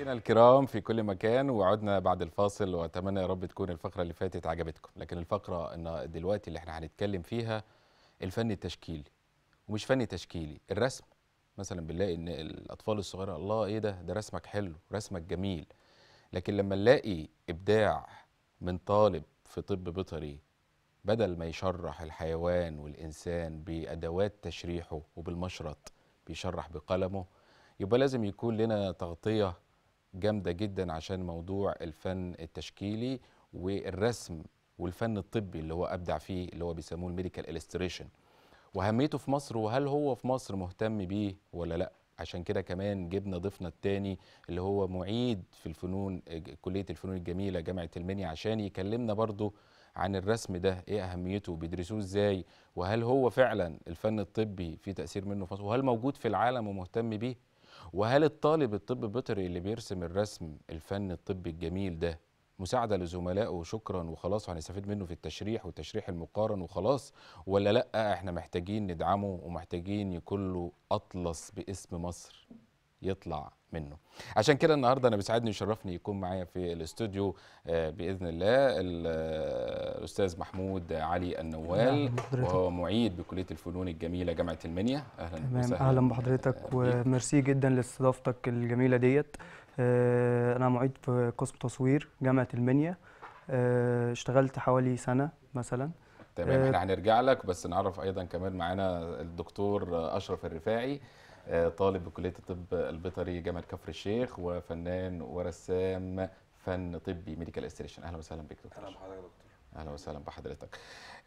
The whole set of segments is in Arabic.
مشاهدينا الكرام في كل مكان وعدنا بعد الفاصل واتمنى يا رب تكون الفقره اللي فاتت عجبتكم لكن الفقره ان دلوقتي اللي احنا هنتكلم فيها الفن التشكيلي ومش فن تشكيلي الرسم مثلا بنلاقي ان الاطفال الصغيره الله ايه ده ده رسمك حلو رسمك جميل لكن لما نلاقي ابداع من طالب في طب بيطري بدل ما يشرح الحيوان والانسان بادوات تشريحه وبالمشرط بيشرح بقلمه يبقى لازم يكون لنا تغطيه جامدة جدا عشان موضوع الفن التشكيلي والرسم والفن الطبي اللي هو أبدع فيه اللي هو بيسموه الميديكال إلستريشن وأهميته في مصر وهل هو في مصر مهتم بيه ولا لأ عشان كده كمان جبنا ضيفنا الثاني اللي هو معيد في الفنون كلية الفنون الجميلة جامعة المنيا عشان يكلمنا برضو عن الرسم ده ايه اهميته بيدرسوه ازاي وهل هو فعلا الفن الطبي في تأثير منه في مصر وهل موجود في العالم ومهتم بيه وهل الطالب الطب بيطري اللي بيرسم الرسم الفن الطبي الجميل ده مساعده لزملائه وشكرا وخلاص وهنستفيد منه في التشريح والتشريح المقارن وخلاص ولا لا احنا محتاجين ندعمه ومحتاجين يكون له اطلس باسم مصر يطلع منه عشان كده النهارده انا بيسعدني ويشرفني يكون معايا في الاستوديو آه، باذن الله الاستاذ آه، محمود علي النوال وهو معيد بكليه الفنون الجميله جامعه المنيا اهلا وسهلا اهلا بحضرتك آه، وميرسي جدا لاستضافتك الجميله ديت انا معيد في قسم تصوير جامعه المنيا اشتغلت حوالي سنه مثلا تمام احنا هنرجع لك بس نعرف ايضا كمان معانا الدكتور اشرف الرفاعي طالب بكليه الطب البيطري جامعه كفر الشيخ وفنان ورسام فن طبي ميديكال استريشن اهلا وسهلا بك دكتور اهلا بحضرتك دكتور اهلا وسهلا بحضرتك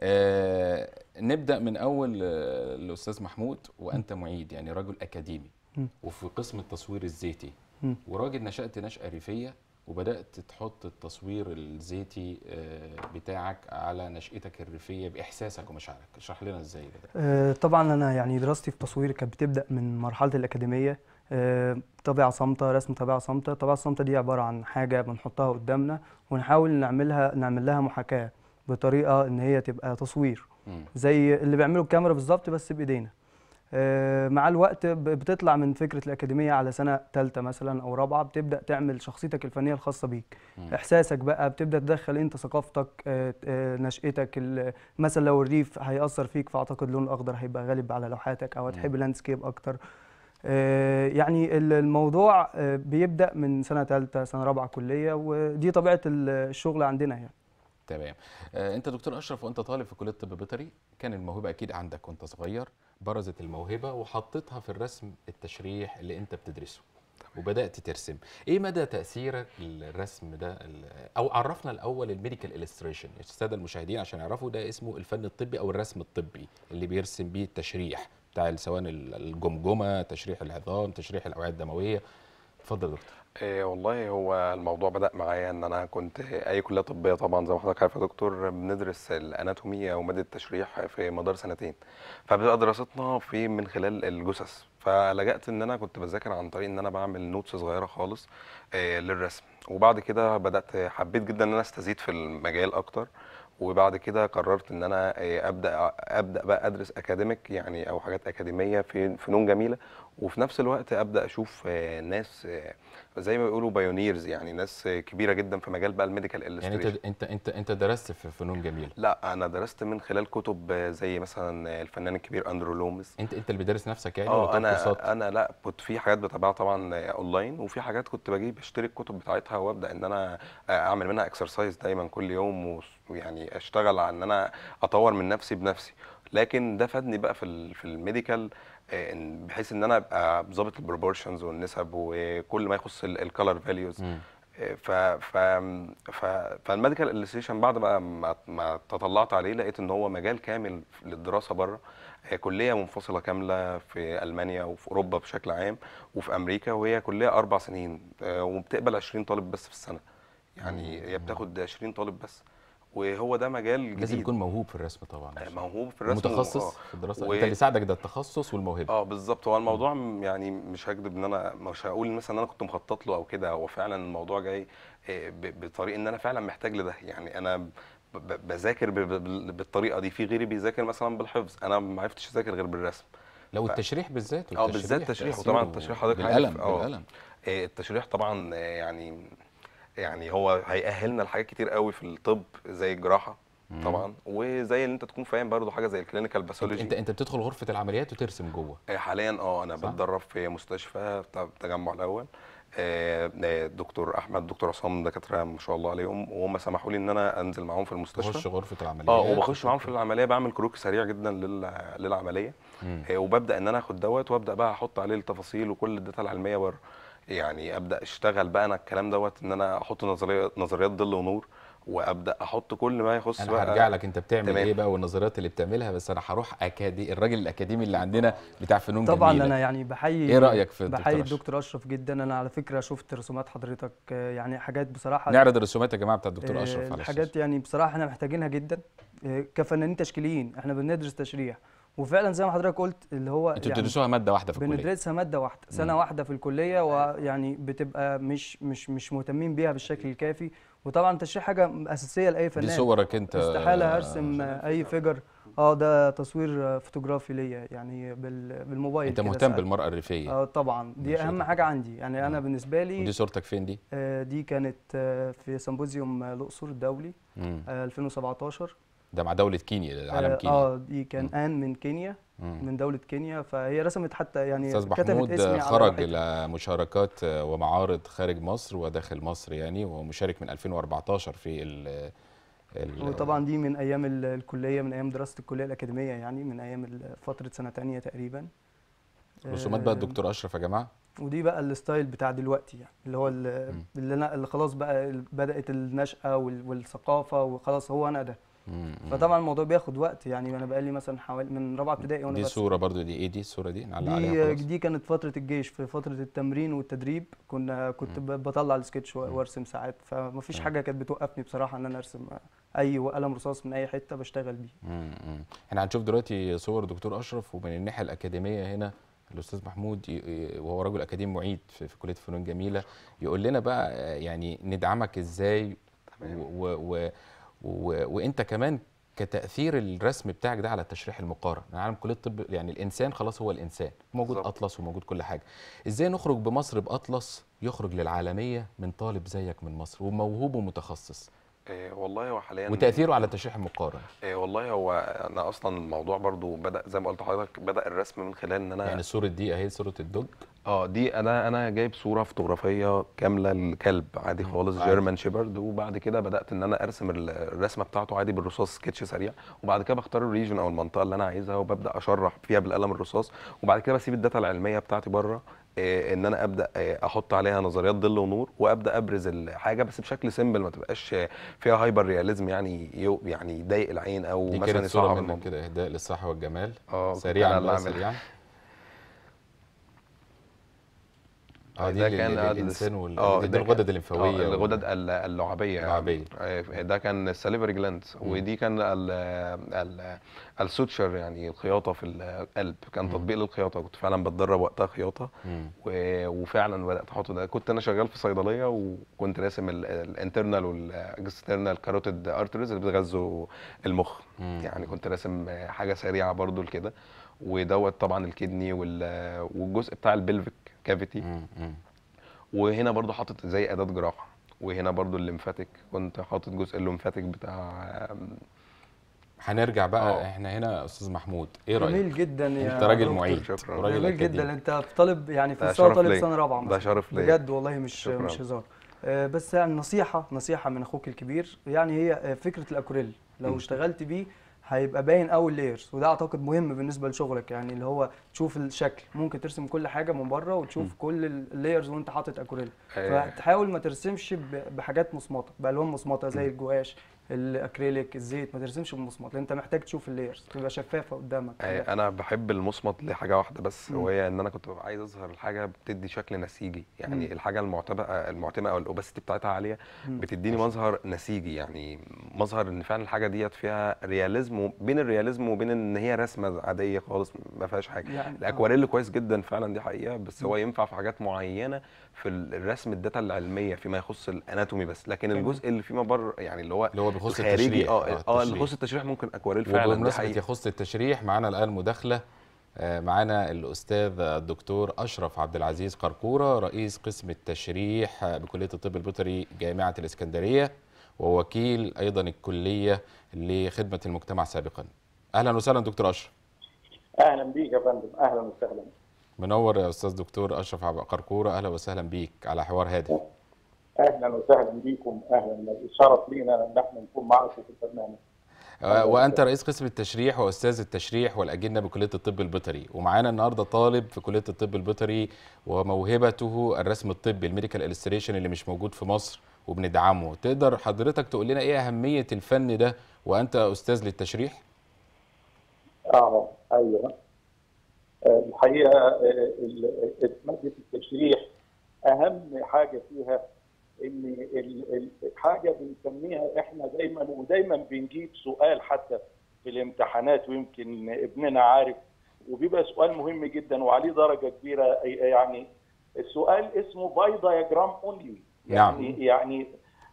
آه نبدا من اول آه، الاستاذ محمود وانت معيد يعني رجل اكاديمي وفي قسم التصوير الزيتي وراجل نشات نشاه ريفيه وبدات تحط التصوير الزيتي آه، بتاعك على نشاتك الريفيه باحساسك ومشاعرك اشرح لنا ازاي ده آه، طبعا انا يعني دراستي في التصوير كانت بتبدا من مرحله الاكاديميه طبيعه آه، صامته رسم طبيعه صامته الطبيعه الصامته دي عباره عن حاجه بنحطها قدامنا ونحاول نعملها نعمل لها محاكاه بطريقه ان هي تبقى تصوير زي اللي بيعمله الكاميرا بالظبط بس بايدينا آه، مع الوقت بتطلع من فكره الاكاديميه على سنه ثالثه مثلا او رابعه بتبدا تعمل شخصيتك الفنيه الخاصه بيك مم. احساسك بقى بتبدا تدخل انت ثقافتك آه، آه، نشاتك مثلا لو الريف هياثر فيك فاعتقد اللون الاخضر هيبقى غالب على لوحاتك او هتحب لاندسكيب اكتر يعني الموضوع بيبدا من سنه ثالثه سنه رابعه كليه ودي طبيعه الشغل عندنا يعني تمام انت دكتور اشرف وانت طالب في كليه الطب بيطري كان الموهبه اكيد عندك وانت صغير برزت الموهبه وحطيتها في الرسم التشريح اللي انت بتدرسه وبدات ترسم ايه مدى تاثير الرسم ده او عرفنا الاول الميديكال الستريشن الساده المشاهدين عشان يعرفوا ده اسمه الفن الطبي او الرسم الطبي اللي بيرسم بيه التشريح بتاع سواء الجمجمه تشريح العظام تشريح الاوعيه الدمويه اتفضل دكتور إيه والله هو الموضوع بدأ معايا إن أنا كنت أي كلية طبية طبعًا زي ما حضرتك عارف يا دكتور بندرس الأناتومية ومادة التشريح في مدار سنتين، فبتبقى دراستنا في من خلال الجثث، فلجأت إن أنا كنت بذاكر عن طريق إن أنا بعمل نوتس صغيرة خالص إيه للرسم، وبعد كده بدأت حبيت جدًا إن أنا أستزيد في المجال أكتر، وبعد كده قررت ان انا آه، ابدا ابدا بقى ادرس اكاديميك يعني او حاجات اكاديميه في فنون جميله وفي نفس الوقت ابدا اشوف آه، ناس آه، زي ما بيقولوا بايونيرز يعني ناس كبيره جدا في مجال بقى الميديكال يعني انت انت انت درست في فنون جميله لا انا درست من خلال كتب آه، زي مثلا الفنان الكبير اندرو لومز انت انت اللي بتدرس نفسك يعني اه انا كورسات؟ انا لا كنت في حاجات بتابعها طبعا اونلاين وفي حاجات كنت بجيب اشتري الكتب بتاعتها وابدا ان انا اعمل منها اكسرسايز دايما كل يوم ويعني اشتغل على ان انا اطور من نفسي بنفسي لكن ده فادني بقى في في الميديكال بحيث ان انا ابقى ظابط البروبورشنز والنسب وكل ما يخص الكالر فاليوز ف ف ف فالميديكال الستيشن بعد بقى ما, ما تطلعت عليه لقيت ان هو مجال كامل للدراسه بره إيه، كليه منفصله كامله في المانيا وفي اوروبا بشكل عام وفي امريكا وهي كليه اربع سنين إيه، وبتقبل 20 طالب بس في السنه يعني هي بتاخد 20 طالب بس وهو ده مجال جديد لازم يكون موهوب في الرسم طبعا آه، موهوب في الرسم متخصص و... في الدراسه و... انت اللي ساعدك ده التخصص والموهبه اه بالظبط هو الموضوع يعني مش هكذب ان انا مش هقول مثلا ان انا كنت مخطط له او كده هو فعلا الموضوع جاي آه، بطريق ان انا فعلا محتاج لده يعني انا بذاكر بالطريقه دي في غيري بيذاكر مثلا بالحفظ انا ما عرفتش اذاكر غير بالرسم لو ف... التشريح بالذات اه بالذات التشريح وطبعا التشريح حضرتك عارف آه. بالقلم التشريح طبعا يعني يعني هو هيأهلنا لحاجات كتير قوي في الطب زي الجراحه طبعا وزي ان انت تكون فاهم برضه حاجه زي الكلينيكال باثولوجي انت انت بتدخل غرفه العمليات وترسم جوه آه، حاليا اه انا صح. بتدرب في مستشفى بتاع التجمع الاول آه، آه، دكتور احمد دكتور عصام دكاتره ما شاء الله عليهم وهم سمحوا لي ان انا انزل معاهم في المستشفى بخش غرفه العمليه اه وبخش معاهم في العمليه بعمل كروك سريع جدا للعمليه وببدا ان انا اخد دوت وابدا بقى احط عليه التفاصيل وكل الداتا العلميه بره يعني ابدا اشتغل بقى انا الكلام دوت ان انا احط نظريه نظريات ظل ونور وابدا احط كل ما يخص انا بقى هرجع لك انت بتعمل تمام. ايه بقى والنظريات اللي بتعملها بس انا هروح اكادي الراجل الاكاديمي اللي عندنا بتاع فنون طبعا جميلة. انا يعني بحيي ايه رايك في بحيي الدكتور اشرف جدا انا على فكره شفت رسومات حضرتك يعني حاجات بصراحه نعرض الرسومات يا جماعه بتاع الدكتور آه، اشرف على الحاجات يعني بصراحه احنا محتاجينها جدا آه، كفنانين تشكيليين احنا بندرس تشريح وفعلا زي ما حضرتك قلت اللي هو انتوا يعني بتدرسوها ماده واحده في الكليه بندرسها ماده واحده سنه واحده في الكليه أيوة. ويعني بتبقى مش مش مش مهتمين بيها بالشكل الكافي وطبعا تشريح حاجه اساسيه لاي فنان دي صورك انت استحاله هرسم آه. اي فيجر اه ده تصوير فوتوغرافي ليا يعني بالموبايل انت مهتم بالمراه الريفيه اه طبعا دي اهم حاجه عندي يعني انا بالنسبه لي دي صورتك فين دي آه دي كانت آه في سمبوزيوم آه، الاقصر الدولي آه 2017 ده مع دوله كينيا عالم آه، كينيا اه دي كان مم. ان من كينيا من دوله كينيا فهي رسمت حتى يعني استاذ محمود خرج لمشاركات آه، ومعارض خارج مصر وداخل مصر يعني ومشارك من 2014 في ال وطبعا دي من ايام الكليه من ايام دراسه الكليه الاكاديميه يعني من ايام فتره سنه ثانيه تقريبا رسومات بقى آه، الدكتور اشرف يا جماعه ودي بقى الستايل بتاع دلوقتي يعني اللي هو اللي انا اللي خلاص بقى بدات النشاه والثقافه وخلاص هو انا ده فطبعا الموضوع بياخد وقت يعني انا بقالي مثلا حوالي من رابعه ابتدائي وانا دي صوره برضو دي ايه دي الصوره دي نعلق عليها دي, دي كانت فتره الجيش في فتره التمرين والتدريب كنا كنت مم. بطلع السكتش وارسم ساعات فمفيش حاجه كانت بتوقفني بصراحه ان انا ارسم اي قلم رصاص من اي حته بشتغل بيه احنا هنشوف دلوقتي صور دكتور اشرف ومن الناحيه الاكاديميه هنا الاستاذ محمود وهو رجل اكاديمي معيد في كليه فنون جميله يقول لنا بقى يعني ندعمك ازاي و, و, و وانت كمان كتاثير الرسم بتاعك ده على التشريح المقارن انا يعني عالم كليه الطب يعني الانسان خلاص هو الانسان موجود بالزبط. اطلس وموجود كل حاجه ازاي نخرج بمصر باطلس يخرج للعالميه من طالب زيك من مصر وموهوب ومتخصص إيه والله هو حاليا وتاثيره على التشريح المقارن إيه والله هو انا اصلا الموضوع برضو بدا زي ما قلت لحضرتك بدا الرسم من خلال ان انا يعني صوره دي اهي صوره الدج اه دي انا انا جايب صوره فوتوغرافيه كامله لكلب عادي خالص جيرمان شيبرد وبعد كده بدات ان انا ارسم الرسمه بتاعته عادي بالرصاص سكتش سريع وبعد كده بختار الريجن او المنطقه اللي انا عايزها وببدا اشرح فيها بالقلم الرصاص وبعد كده بسيب الداتا العلميه بتاعتي بره إيه ان انا ابدا آه، احط عليها نظريات ظل ونور وابدا ابرز الحاجه بس بشكل سيمبل ما تبقاش فيها هايبر رياليزم يعني يعني يضايق العين او مثلا صعب كده اهداء للصحه والجمال آه، سريعا سريعا سريعا اه ده كان الانسان والغدد الغدد الليمفاويه الغدد اللعابيه اللعابيه ده كان السليفري جلاند ودي كان ال ال السوتشر يعني الخياطه في القلب كان تطبيق للخياطه كنت فعلا بتدرب وقتها خياطه وفعلا بدات احط ده كنت انا شغال في صيدليه وكنت راسم الانترنال والاكسترنال كاروتيد ارتريز اللي بتغذوا المخ يعني كنت راسم حاجه سريعه برضو لكده ودوت طبعا الكدني والجزء بتاع البلفيك كافيتي وهنا برضو حاطط زي اداه جراحه وهنا برضو الليمفاتيك كنت حاطط جزء الليمفاتيك بتاع هنرجع بقى أوه. احنا هنا استاذ محمود ايه رايك جميل جدا يا انت راجل معيد جميل جدا انت في طالب يعني في مستوى طالب سنه رابعه مثلا ده شرف ليا بجد والله مش شكرا. مش هزار آه، بس يعني نصيحه نصيحه من اخوك الكبير يعني هي آه، فكره الاكوريل لو م. اشتغلت بيه هيبقى باين اول اللايرز وده اعتقد مهم بالنسبه لشغلك يعني اللي هو تشوف الشكل ممكن ترسم كل حاجه من بره وتشوف م. كل اللايرز وانت حاطط اكوريل أيه. فتحاول ما ترسمش بحاجات مصمطه بالوان مصمطه زي الجواش الاكريليك الزيت ما ترسمش بالمصمط لان انت محتاج تشوف اللايرز تبقى شفافه قدامك أي انا بحب المصمط لحاجه واحده بس مم. وهي ان انا كنت ببقى عايز اظهر الحاجه بتدي شكل نسيجي يعني مم. الحاجه المعتبه المعتمه او الاوباسيتي بتاعتها عاليه مم. بتديني مظهر نسيجي يعني مظهر ان فعلا الحاجه ديت فيها رياليزم وبين الرياليزم وبين ان هي رسمه عاديه خالص ما فيهاش حاجه يعني آه. الاكواريل آه. كويس جدا فعلا دي حقيقه بس مم. هو ينفع في حاجات معينه في الرسم الداتا العلميه فيما يخص الاناتومي بس لكن الجزء اللي فيما بره يعني اللي هو بيخص التشريح اه اه, آه، اللي يخص التشريح ممكن اكواريل فعلا وبمناسبه يخص التشريح معانا الان مداخله آه، معانا الاستاذ الدكتور اشرف عبد العزيز قرقوره رئيس قسم التشريح بكليه الطب البيطري جامعه الاسكندريه ووكيل ايضا الكليه لخدمه المجتمع سابقا اهلا وسهلا دكتور اشرف اهلا بيك يا فندم اهلا وسهلا منور يا استاذ دكتور اشرف عبد القرقوره اهلا وسهلا بيك على حوار هادف اهلا وسهلا بكم اهلا الشرف لينا ان احنا نكون معكم في البرنامج آه، وانت رئيس قسم التشريح واستاذ التشريح والاجنه بكليه الطب البيطري ومعانا النهارده طالب في كليه الطب البيطري وموهبته الرسم الطبي الميديكال الستريشن اللي مش موجود في مصر وبندعمه تقدر حضرتك تقول لنا ايه اهميه الفن ده وانت استاذ للتشريح اه ايوه آه، الحقيقه آه، ماده التشريح اهم حاجه فيها ان الحاجه بنسميها احنا دايما ودايما بنجيب سؤال حتى في الامتحانات ويمكن ابننا عارف وبيبقى سؤال مهم جدا وعليه درجه كبيره يعني السؤال اسمه باي دايجرام اونلي يعني يعني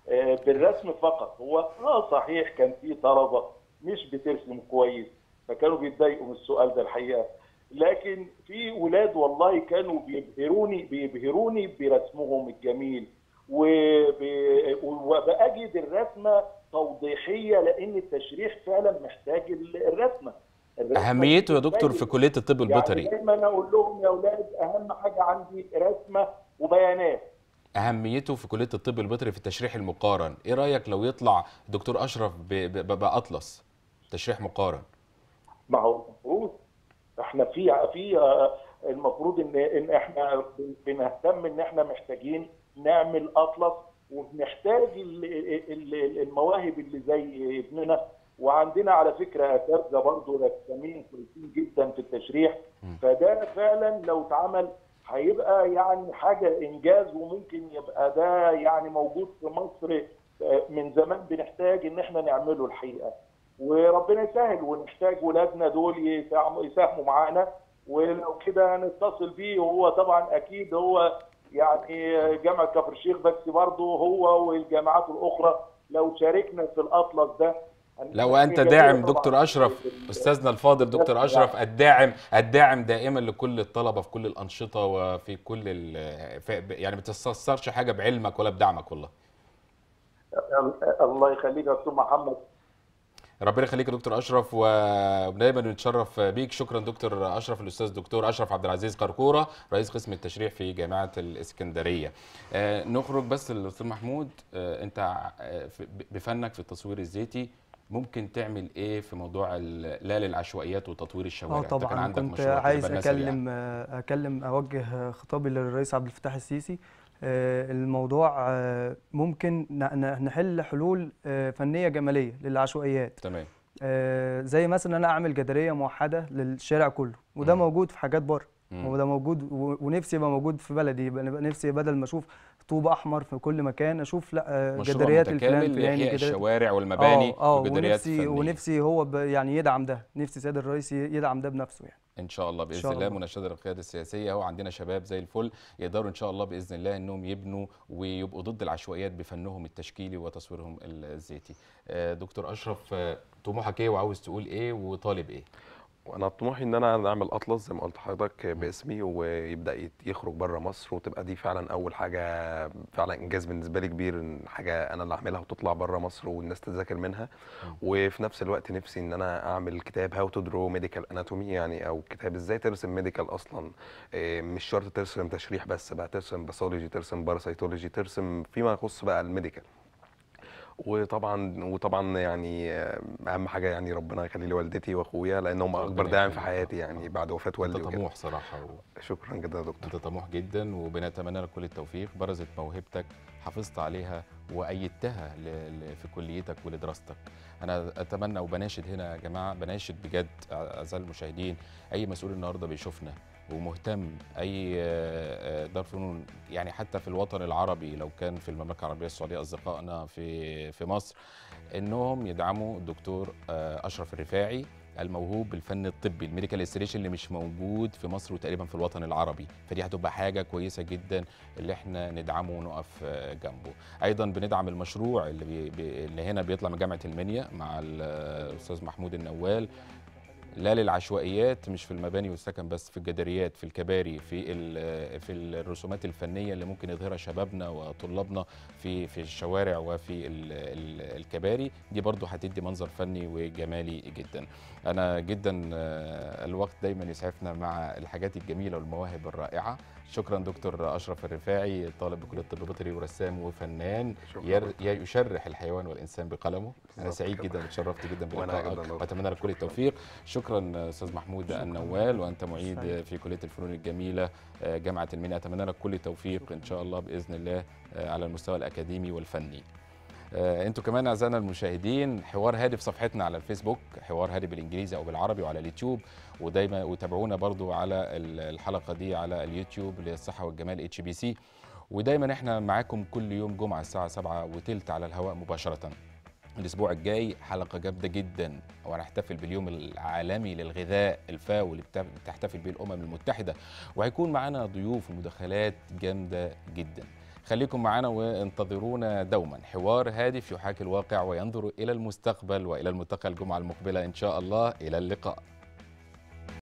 آه، بالرسم فقط هو اه صحيح كان في طلبه مش بترسم كويس فكانوا بيتضايقوا من السؤال ده الحقيقه لكن في ولاد والله كانوا بيبهروني بيبهروني برسمهم الجميل وبأجد الرسمة توضيحية لأن التشريح فعلا محتاج الرسمة اهميته يا دكتور في كليه الطب يعني البيطري يعني دايما اقول لهم يا اولاد اهم حاجه عندي رسمه وبيانات اهميته في كليه الطب البيطري في التشريح المقارن ايه رايك لو يطلع دكتور اشرف باطلس تشريح مقارن ما هو المفروض احنا في في آه، المفروض ان ان احنا بنهتم ان احنا محتاجين نعمل اطلس ونحتاج المواهب اللي زي ابننا وعندنا على فكره اساتذه برضه رسامين كويسين جدا في التشريح فده فعلا لو اتعمل هيبقى يعني حاجه انجاز وممكن يبقى ده يعني موجود في مصر آه، من زمان بنحتاج ان احنا نعمله الحقيقه وربنا يسهل ونحتاج ولادنا دول يساهموا معانا ولو كده نتصل بيه وهو طبعا اكيد هو يعني جامعه كفر الشيخ بس برضه هو والجامعات الاخرى لو شاركنا في الاطلس ده لو انت داعم دكتور اشرف استاذنا الفاضل دكتور اشرف الداعم الداعم دائما لكل الطلبه في كل الانشطه وفي كل يعني ما تستخسرش حاجه بعلمك ولا بدعمك والله الله يخليك يا استاذ محمد ربنا يخليك يا دكتور اشرف ودايما بنتشرف بيك شكرا دكتور اشرف الاستاذ دكتور اشرف عبد العزيز قرقوره رئيس قسم التشريح في جامعه الاسكندريه آه، نخرج بس للدكتور محمود آه، انت آه، بفنك في التصوير الزيتي ممكن تعمل ايه في موضوع لا للعشوائيات وتطوير الشوارع اه طبعا كان عندك كنت عايز يعني. اكلم يعني. اكلم اوجه خطابي للرئيس عبد الفتاح السيسي آه، الموضوع آه، ممكن نحل حلول آه، فنيه جماليه للعشوائيات تمام زي مثلا انا اعمل جداريه موحده للشارع كله وده مم. موجود في حاجات بره وده موجود ونفسي يبقى موجود في بلدي يبقى نفسي بدل ما اشوف طوب احمر في كل مكان اشوف لا جداريات الفلان الفلاني جدار... الشوارع والمباني آه آه ونفسي فنية. ونفسي هو يعني يدعم ده نفسي السيد الرئيس يدعم ده بنفسه يعني ان شاء الله باذن شاء الله مناشده للقياده السياسيه هو عندنا شباب زي الفل يقدروا ان شاء الله باذن الله انهم يبنوا ويبقوا ضد العشوائيات بفنهم التشكيلي وتصويرهم الذاتي آه، دكتور اشرف آه، طموحك ايه وعاوز تقول ايه وطالب ايه وانا طموحي ان انا اعمل اطلس زي ما قلت لحضرتك باسمي ويبدا يخرج بره مصر وتبقى دي فعلا اول حاجه فعلا انجاز بالنسبه لي كبير ان حاجه انا اللي اعملها وتطلع بره مصر والناس تذاكر منها وفي نفس الوقت نفسي ان انا اعمل كتاب هاو تو درو ميديكال اناتومي يعني او كتاب ازاي ترسم ميديكال اصلا آه، مش شرط ترسم تشريح بس بقى ترسم باثولوجي ترسم باراسايتولوجي ترسم فيما يخص بقى الميديكال وطبعا وطبعا يعني اهم حاجه يعني ربنا يخلي لي والدتي واخويا لان هم اكبر داعم في حياتي يعني آه. بعد وفاه والدي انت طموح صراحه و... شكرا جدا يا دكتور انت طموح جدا وبنتمنى لك كل التوفيق برزت موهبتك حافظت عليها وايدتها ل... في كليتك ولدراستك انا اتمنى وبناشد هنا يا جماعه بناشد بجد اعزائي المشاهدين اي مسؤول النهارده بيشوفنا ومهتم اي آه، آه، دار فنون يعني حتى في الوطن العربي لو كان في المملكه العربيه السعوديه اصدقائنا في في مصر انهم يدعموا الدكتور آه، اشرف الرفاعي الموهوب بالفن الطبي الميديكال استريشن اللي مش موجود في مصر وتقريبا في الوطن العربي فدي هتبقى حاجه كويسه جدا اللي احنا ندعمه ونقف جنبه ايضا بندعم المشروع اللي, بي اللي هنا بيطلع من جامعه المنيا مع الاستاذ محمود النوال لا للعشوائيات مش في المباني والسكن بس في الجداريات في الكباري في آه، في الرسومات الفنيه اللي ممكن يظهرها شبابنا وطلابنا في في الشوارع وفي الكباري دي برضو هتدي منظر فني وجمالي جدا انا جدا آه، الوقت دايما يسعفنا مع الحاجات الجميله والمواهب الرائعه شكرا دكتور اشرف الرفاعي طالب بكليه الطب البيطري ورسام وفنان ير... يشرح الحيوان والانسان بقلمه انا سعيد جدا وتشرفت جدا بلقائك واتمنى لك كل التوفيق شكرا شكرا استاذ محمود النوال وانت معيد في كليه الفنون الجميله آه، جامعه المنيا اتمنى لك كل التوفيق ان شاء الله باذن الله آه، على المستوى الاكاديمي والفني آه، انتوا كمان اعزائنا المشاهدين حوار هادي في صفحتنا على الفيسبوك حوار هادي بالانجليزي او بالعربي وعلى اليوتيوب ودايما وتابعونا برضو على الحلقه دي على اليوتيوب للصحه والجمال اتش بي سي ودايما احنا معاكم كل يوم جمعه الساعه 7 وثلث على الهواء مباشره الاسبوع الجاي حلقه جامده جدا وهنحتفل باليوم العالمي للغذاء الفاو اللي بتحتفل به الامم المتحده وهيكون معانا ضيوف ومداخلات جامده جدا خليكم معانا وانتظرونا دوما حوار هادف يحاكي الواقع وينظر الى المستقبل والى الملتقى الجمعه المقبله ان شاء الله الى اللقاء